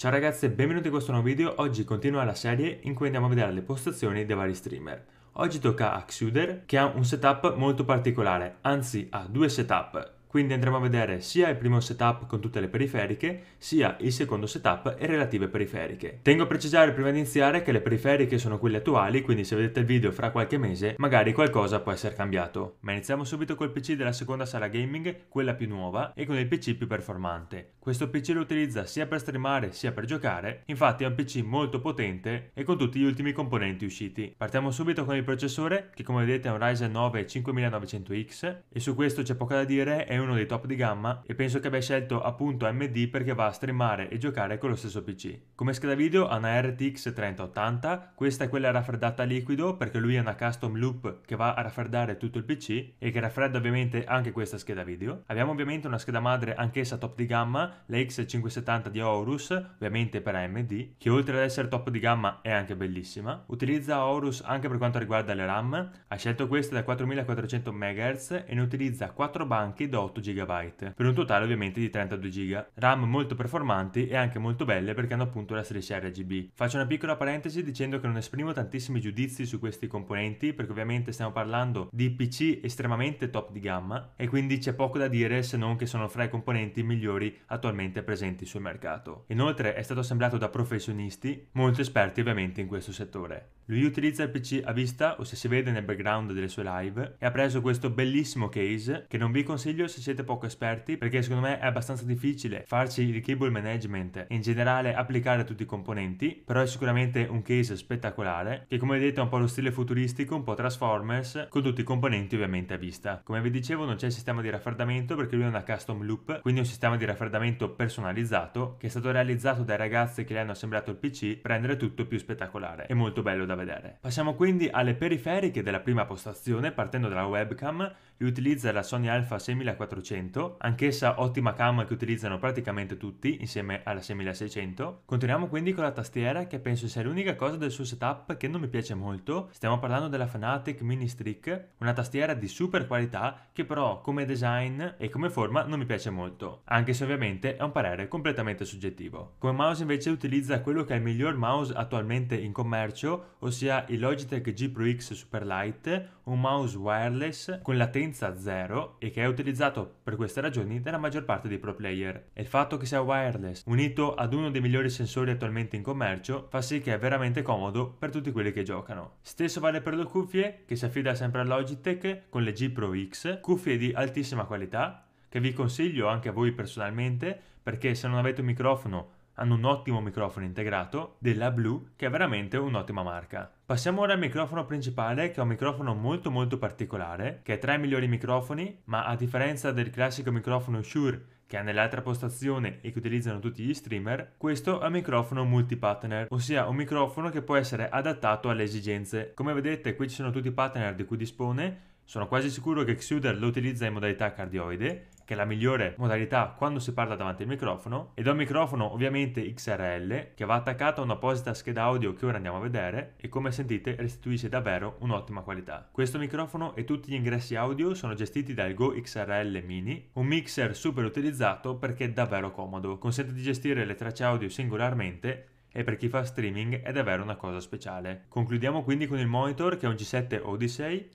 Ciao ragazzi e benvenuti in questo nuovo video, oggi continua la serie in cui andiamo a vedere le postazioni dei vari streamer. Oggi tocca a Xuder che ha un setup molto particolare, anzi ha due setup, quindi andremo a vedere sia il primo setup con tutte le periferiche, sia il secondo setup e relative periferiche. Tengo a precisare prima di iniziare che le periferiche sono quelle attuali, quindi se vedete il video fra qualche mese magari qualcosa può essere cambiato. Ma iniziamo subito col PC della seconda sala gaming, quella più nuova, e con il PC più performante. Questo PC lo utilizza sia per streamare sia per giocare, infatti è un PC molto potente e con tutti gli ultimi componenti usciti. Partiamo subito con il processore, che come vedete è un Ryzen 9 5900X, e su questo c'è poco da dire, è uno dei top di gamma e penso che abbia scelto appunto AMD perché va a streamare e giocare con lo stesso PC. Come scheda video ha una RTX 3080, questa è quella raffreddata a liquido perché lui ha una custom loop che va a raffreddare tutto il PC e che raffredda ovviamente anche questa scheda video. Abbiamo ovviamente una scheda madre anch'essa top di gamma, la X570 di Horus, ovviamente per AMD, che oltre ad essere top di gamma è anche bellissima. Utilizza Horus anche per quanto riguarda le RAM, ha scelto questa da 4400 MHz e ne utilizza 4 banchi DOS 8 GB, per un totale ovviamente di 32 GB. RAM molto performanti e anche molto belle perché hanno appunto la striscia RGB. Faccio una piccola parentesi dicendo che non esprimo tantissimi giudizi su questi componenti perché ovviamente stiamo parlando di PC estremamente top di gamma e quindi c'è poco da dire se non che sono fra i componenti migliori attualmente presenti sul mercato. Inoltre è stato assemblato da professionisti, molto esperti ovviamente in questo settore. Lui utilizza il PC a vista o se si vede nel background delle sue live e ha preso questo bellissimo case che non vi consiglio se se siete poco esperti perché secondo me è abbastanza difficile farci il cable management e in generale applicare tutti i componenti, però è sicuramente un case spettacolare che come vedete è un po' lo stile futuristico, un po' Transformers, con tutti i componenti ovviamente a vista. Come vi dicevo non c'è il sistema di raffreddamento perché lui è una custom loop, quindi un sistema di raffreddamento personalizzato che è stato realizzato dai ragazzi che le hanno assemblato il PC per rendere tutto più spettacolare e molto bello da vedere. Passiamo quindi alle periferiche della prima postazione partendo dalla webcam, lui utilizza la Sony Alpha 6400 7400, anch'essa ottima cam che utilizzano praticamente tutti insieme alla 6600. Continuiamo quindi con la tastiera che penso sia l'unica cosa del suo setup che non mi piace molto, stiamo parlando della Fanatic Mini Streak, una tastiera di super qualità che però come design e come forma non mi piace molto, anche se ovviamente è un parere completamente soggettivo. Come mouse invece utilizza quello che è il miglior mouse attualmente in commercio, ossia il Logitech G Pro X Super Lite, un mouse wireless con latenza zero e che è utilizzato per queste ragioni dalla maggior parte dei pro player. E il fatto che sia wireless unito ad uno dei migliori sensori attualmente in commercio fa sì che è veramente comodo per tutti quelli che giocano. Stesso vale per le cuffie che si affida sempre a Logitech con le G Pro X, cuffie di altissima qualità che vi consiglio anche a voi personalmente perché se non avete un microfono hanno un ottimo microfono integrato della Blue che è veramente un'ottima marca. Passiamo ora al microfono principale che è un microfono molto molto particolare che è tra i migliori microfoni ma a differenza del classico microfono Shure che ha nell'altra postazione e che utilizzano tutti gli streamer, questo è un microfono multi-partner, ossia un microfono che può essere adattato alle esigenze. Come vedete qui ci sono tutti i partner di cui dispone, sono quasi sicuro che Xuder lo utilizza in modalità cardioide che è la migliore modalità quando si parla davanti al microfono ed è un microfono ovviamente XRL che va attaccato a un'apposita scheda audio che ora andiamo a vedere e come sentite restituisce davvero un'ottima qualità. Questo microfono e tutti gli ingressi audio sono gestiti dal Go XRL Mini, un mixer super utilizzato perché è davvero comodo, consente di gestire le tracce audio singolarmente e per chi fa streaming è davvero una cosa speciale. Concludiamo quindi con il monitor che è un G7 Odyssey,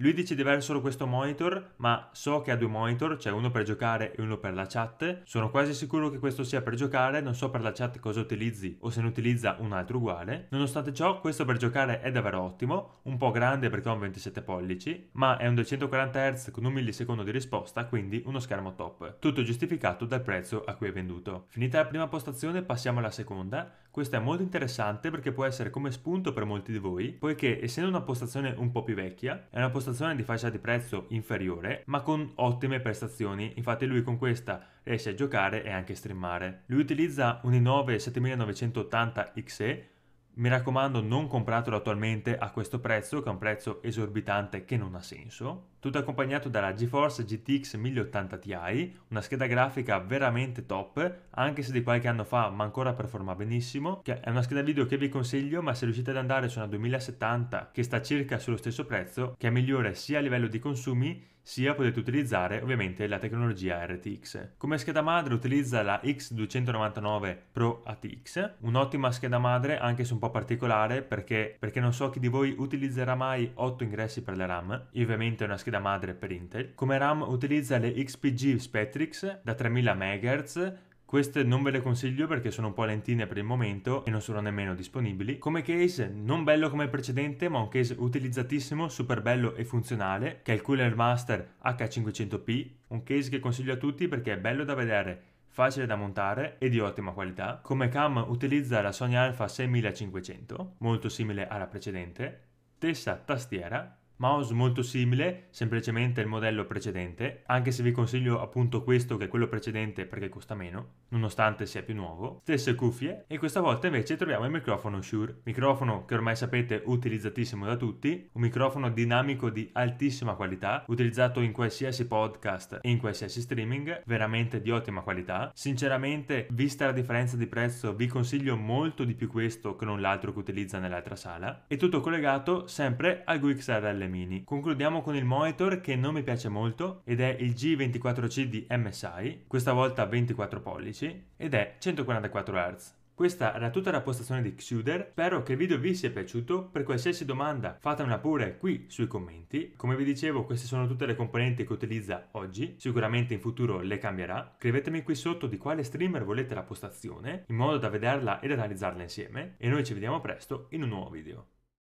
lui dice di avere solo questo monitor, ma so che ha due monitor, cioè uno per giocare e uno per la chat. Sono quasi sicuro che questo sia per giocare, non so per la chat cosa utilizzi o se ne utilizza un altro uguale. Nonostante ciò, questo per giocare è davvero ottimo, un po' grande perché ha un 27 pollici, ma è un 240Hz con un millisecondo di risposta, quindi uno schermo top. Tutto giustificato dal prezzo a cui è venduto. Finita la prima postazione passiamo alla seconda, questo è molto interessante perché può essere come spunto per molti di voi, poiché essendo una postazione un po' più vecchia, è una postazione di fascia di prezzo inferiore, ma con ottime prestazioni, infatti lui con questa riesce a giocare e anche streamare. Lui utilizza un i9 7980 XE mi raccomando, non compratelo attualmente a questo prezzo, che è un prezzo esorbitante che non ha senso. Tutto accompagnato dalla GeForce GTX 1080 Ti, una scheda grafica veramente top, anche se di qualche anno fa ma ancora performa benissimo. Che è una scheda video che vi consiglio, ma se riuscite ad andare su una 2070 che sta circa sullo stesso prezzo, che è migliore sia a livello di consumi sia potete utilizzare ovviamente la tecnologia RTX. Come scheda madre utilizza la X299 Pro ATX, un'ottima scheda madre anche se un po' particolare perché, perché non so chi di voi utilizzerà mai 8 ingressi per la RAM, Io ovviamente è una scheda madre per Intel. Come RAM utilizza le XPG Spectrix da 3000 MHz queste non ve le consiglio perché sono un po' lentine per il momento e non sono nemmeno disponibili. Come case, non bello come il precedente, ma un case utilizzatissimo, super bello e funzionale, che è il Cooler Master H500P. Un case che consiglio a tutti perché è bello da vedere, facile da montare e di ottima qualità. Come cam utilizza la Sony Alpha 6500, molto simile alla precedente. Tessa tastiera Mouse molto simile, semplicemente il modello precedente, anche se vi consiglio appunto questo che è quello precedente perché costa meno, nonostante sia più nuovo. Stesse cuffie e questa volta invece troviamo il microfono Shure, microfono che ormai sapete utilizzatissimo da tutti, un microfono dinamico di altissima qualità, utilizzato in qualsiasi podcast e in qualsiasi streaming, veramente di ottima qualità. Sinceramente, vista la differenza di prezzo, vi consiglio molto di più questo che non l'altro che utilizza nell'altra sala. E tutto collegato sempre al GUXRL mini. Concludiamo con il monitor che non mi piace molto ed è il G24C di MSI, questa volta 24 pollici, ed è 144 Hz. Questa era tutta la postazione di Xuder, spero che il video vi sia piaciuto, per qualsiasi domanda fatemela pure qui sui commenti. Come vi dicevo queste sono tutte le componenti che utilizza oggi, sicuramente in futuro le cambierà. Scrivetemi qui sotto di quale streamer volete la postazione, in modo da vederla ed analizzarla insieme, e noi ci vediamo presto in un nuovo video.